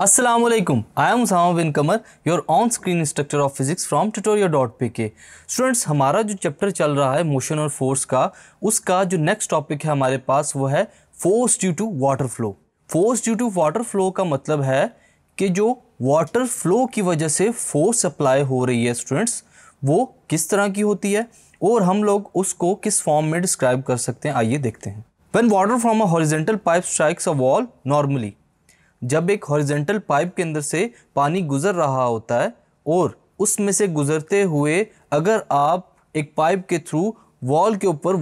Aslam I am Sama bin Qamar your on screen instructor of physics from of dot P K students हमारा जो chapter चल रहा है मोशन और फोर्स का उसका जो नेक्स्ट टॉपिक है हमारे पास वो है force due to water flow force due to water flow का मतलब है कि जो वाटर फ्लो की वजह से फोर्स अप्लाई हो रही है स्टूडेंट्स वो किस तरह की होती है और हम लोग उसको किस फॉर्म में डिस्क्राइब कर सकते हैं आइए देखते हैं when water from a horizontal pipe strikes a wall normally जब एक हॉरिजेंटल पाइप के अंदर से पानी गुजर रहा होता है और उसमें से गुजरते हुए अगर आप एक पाइप के थ्रू वॉल के ऊपर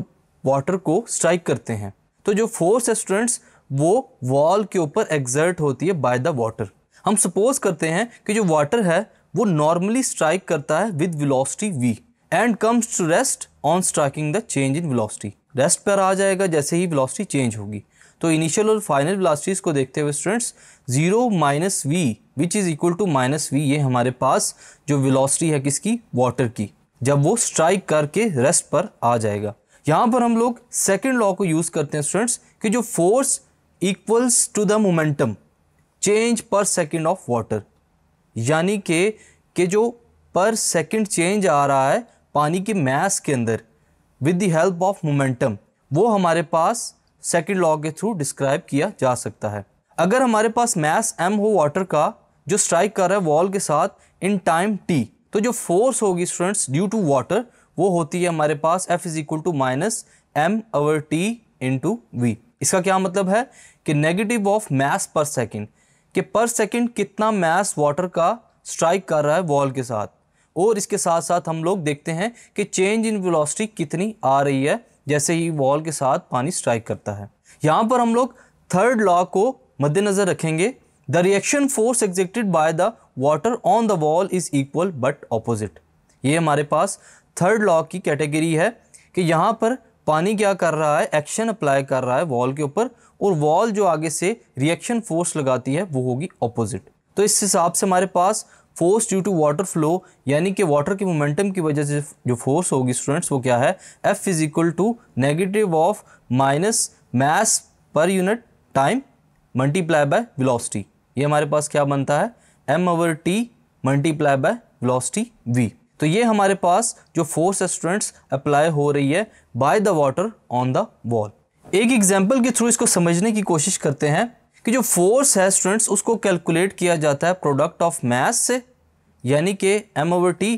वाटर को स्ट्राइक करते हैं तो जो फोर्स है स्टूडेंट्स वो वॉल के ऊपर एग्जर्ट होती है बाय द वाटर हम सपोज करते हैं कि जो वाटर है वो नॉर्मली स्ट्राइक करता है with velocity v and comes to rest on striking the change in velocity rest पर आ जाएगा जैसे ही विलोसिटी चेंज होगी तो इनिशियल और फाइनल ब्लास्टिस को देखते हुए students zero minus v which is equal to minus v ये हमारे पास जो वेलोसिटी है किसकी वाटर की जब वो स्ट्राइक करके रेस्ट पर आ जाएगा यहाँ पर हम लोग सेकेंड लॉ को यूज़ करते हैं स्टूडेंट्स कि जो force equals to the momentum change per second of water यानी के कि जो पर सेकेंड चेंज आ रहा है पानी के मैस के अंदर with the help of momentum वो हमारे पास सेकेंड लॉ के थ्रू डिस्क्राइब किया जा सकता है अगर हमारे पास मैस एम हो वाटर का जो स्ट्राइक कर रहा है वॉल के साथ इन टाइम टी तो जो फोर्स होगी स्टूडेंट्स ड्यू टू वाटर वो होती है हमारे पास F is equal to minus M over T into v इसका क्या मतलब है कि negative of mass per second कि पर सेकेंड कितना मैस वाटर का स्ट्राइक कर रहा है वॉल के साथ और इसके साथ साथ हम लोग देखते हैं कि चेंज इन वेलोसिटी कितनी आ रही है जैसे ही वॉल के साथ पानी स्ट्राइक करता है यहाँ पर हम लोग थर्ड लॉ को मद्देनज़र रखेंगे the reaction force exerted by the water on the wall is equal but opposite ये हमारे पास थर्ड लॉ की कैटेगरी है कि यहाँ पर पानी क्या कर रहा है एक्शन अप्लाई कर रहा है वॉल के ऊपर और वॉल जो आगे से रिएक्शन फोर्स लगाती है वो होगी ऑपोजिट तो इस हिसाब से हमारे पास force due to water flow यानी कि वाटर के मोमेंटम की वजह से जो फोर्स होगी स्टूडेंट्स वो क्या है F is equal to negative of minus mass per unit time multiply by velocity ये हमारे पास क्या बनता है M over T multiply by velocity v तो ये हमारे पास जो फोर्स स्टूडेंट्स अप्लाई हो रही है by the water on the wall एक एग्जाम्पल के थ्रू इसको समझने की कोशिश करते हैं कि जो फोर्स है स्टूडेंट्स उसको कैलकुलेट किया जाता है प्रोडक्ट ऑफ मैस से यानी कि एम ओवर टी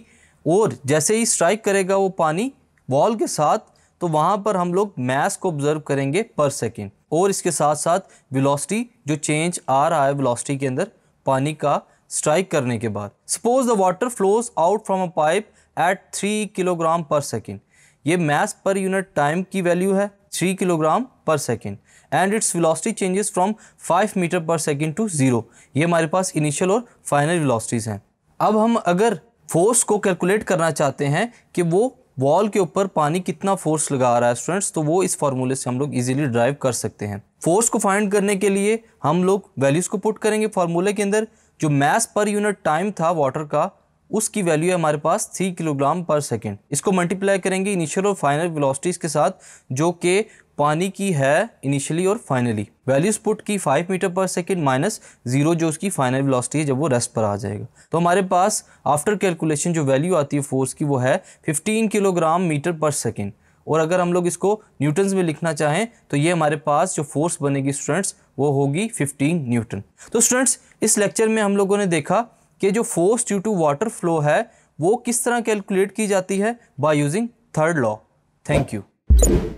और जैसे ही स्ट्राइक करेगा वो पानी वॉल के साथ तो वहाँ पर हम लोग मैस को ऑब्जर्व करेंगे पर सेकेंड और इसके साथ साथ वेलोसिटी जो चेंज आ रहा है वेलोसिटी के अंदर पानी का स्ट्राइक करने के बाद suppose the water flows out from a pipe at three kilogram per second ये मैस पर यूनिट टाइम की वैल्यू है three kilogram per second and its velocity changes from five metre per second to zero ये हमारे पास initial और final विलॉसिटीज हैं अब हम अगर फोर्स को कैलकुलेट करना चाहते हैं कि वो वॉल के ऊपर पानी कितना फोर्स लगा रहा है स्टूडेंट्स तो वो इस फार्मूले से हम लोग इजीली ड्राइव कर सकते हैं फोर्स को फाइंड करने के लिए हम लोग वैल्यूज़ को पुट करेंगे फार्मूले के अंदर जो मैस पर यूनिट टाइम था वाटर का उसकी वैल्यू है हमारे पास थ्री किलोग्राम पर सेकेंड इसको मल्टीप्लाई करेंगे इनिशियल और फाइनल वेलोसिटीज़ के साथ जो कि पानी की है इनिशियली और फाइनली वैल्यूज पुट की five metre per second minus zero जो उसकी फाइनल वेलोसिटी है जब वो रेस्ट पर आ जाएगा तो हमारे पास आफ्टर कैलकुलेशन जो वैल्यू आती है फोर्स की वो है fifteen kilogram metre per second और अगर हम लोग इसको न्यूटन्स में लिखना चाहें तो ये हमारे पास जो फोर्स बनेगी स्टूडेंट्स वो होगी 15 न्यूटन तो स्टूडेंट्स इस लेक्चर में हम लोगों ने देखा कि जो force due to water flow है वो किस तरह कैलकुलेट की जाती है by using third law thank you